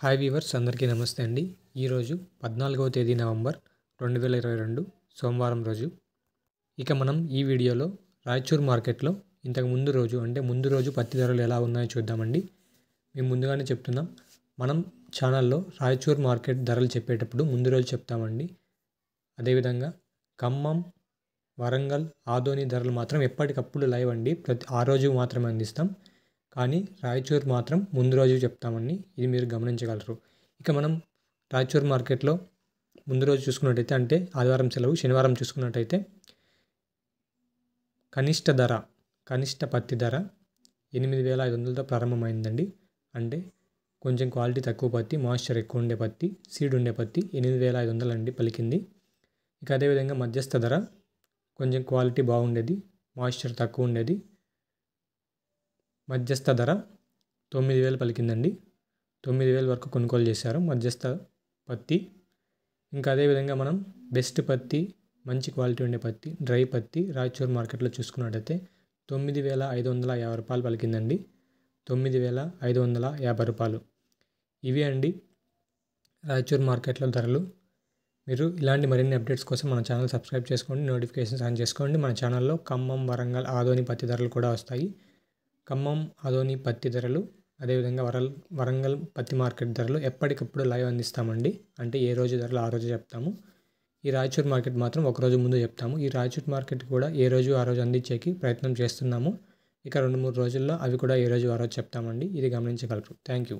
hi weavers అందరికీ నమస్తే అండి ఈరోజు పద్నాలుగవ తేదీ నవంబర్ రెండు వేల ఇరవై రెండు సోమవారం రోజు ఇక మనం ఈ వీడియోలో రాయచూర్ మార్కెట్లో ఇంతకు ముందు రోజు అంటే ముందు రోజు పత్తి ధరలు ఎలా ఉన్నాయో చూద్దామండి మేము ముందుగానే చెప్తున్నాం మనం ఛానల్లో రాయచూర్ మార్కెట్ ధరలు చెప్పేటప్పుడు ముందు రోజు చెప్తామండి అదేవిధంగా ఖమ్మం వరంగల్ ఆదోని ధరలు మాత్రం ఎప్పటికప్పుడు లైవ్ అండి ప్రతి ఆ రోజు మాత్రమే అందిస్తాం కానీ రాయచూర్ మాత్రం ముందు రోజు చెప్తామండి ఇది మీరు గమనించగలరు ఇక మనం రాయచూర్ మార్కెట్లో ముందు రోజు చూసుకున్నట్టయితే అంటే ఆదివారం సెలవు శనివారం చూసుకున్నట్టయితే కనిష్ట ధర కనిష్ట పత్తి ధర ఎనిమిది వేల ఐదు వందలతో ప్రారంభమైందండి అంటే కొంచెం క్వాలిటీ తక్కువ పత్తి మాయిశ్చర్ ఎక్కువ ఉండే పత్తి సీడ్ ఉండే పత్తి ఎనిమిది వేల ఐదు వందలు అండి పలికింది ఇక అదేవిధంగా మధ్యస్థ ధర కొంచెం క్వాలిటీ బాగుండేది మాయిశ్చర్ తక్కువ ఉండేది మధ్యస్థ ధర తొమ్మిది వేలు పలికిందండి తొమ్మిది వేల వరకు కొనుగోలు చేశారు మధ్యస్థ పత్తి ఇంకా అదేవిధంగా మనం బెస్ట్ పత్తి మంచి క్వాలిటీ ఉండే పత్తి డ్రై పత్తి రాయచూర్ మార్కెట్లో చూసుకున్నట్టయితే తొమ్మిది వేల ఐదు వందల యాభై రూపాయలు పలికిందండి తొమ్మిది వేల ఐదు వందల యాభై రూపాయలు ఇవి అండి రాయచూర్ మార్కెట్లో ధరలు మీరు ఇలాంటి మరిన్ని అప్డేట్స్ కోసం మన ఛానల్ సబ్స్క్రైబ్ చేసుకోండి నోటిఫికేషన్స్ ఆన్ చేసుకోండి మన ఛానల్లో ఖమ్మం వరంగల్ ఆదోని పత్తి ధరలు కూడా వస్తాయి ఖమ్మం అదోని పత్తి ధరలు అదేవిధంగా వరల్ వరంగల్ పత్తి మార్కెట్ ధరలు ఎప్పటికప్పుడు లైవ్ అందిస్తామండి అంటే ఏ రోజు ధరలు ఆ రోజు చెప్తాము ఈ రాయచూర్ మార్కెట్ మాత్రం ఒక రోజు ముందు చెప్తాము ఈ రాయచూర్ మార్కెట్ కూడా ఏ రోజు ఆ రోజు అందించేకి ప్రయత్నం చేస్తున్నాము ఇక రెండు మూడు రోజుల్లో అవి కూడా ఏ రోజు ఆ రోజు చెప్తామండి ఇది గమనించగలరు థ్యాంక్ యూ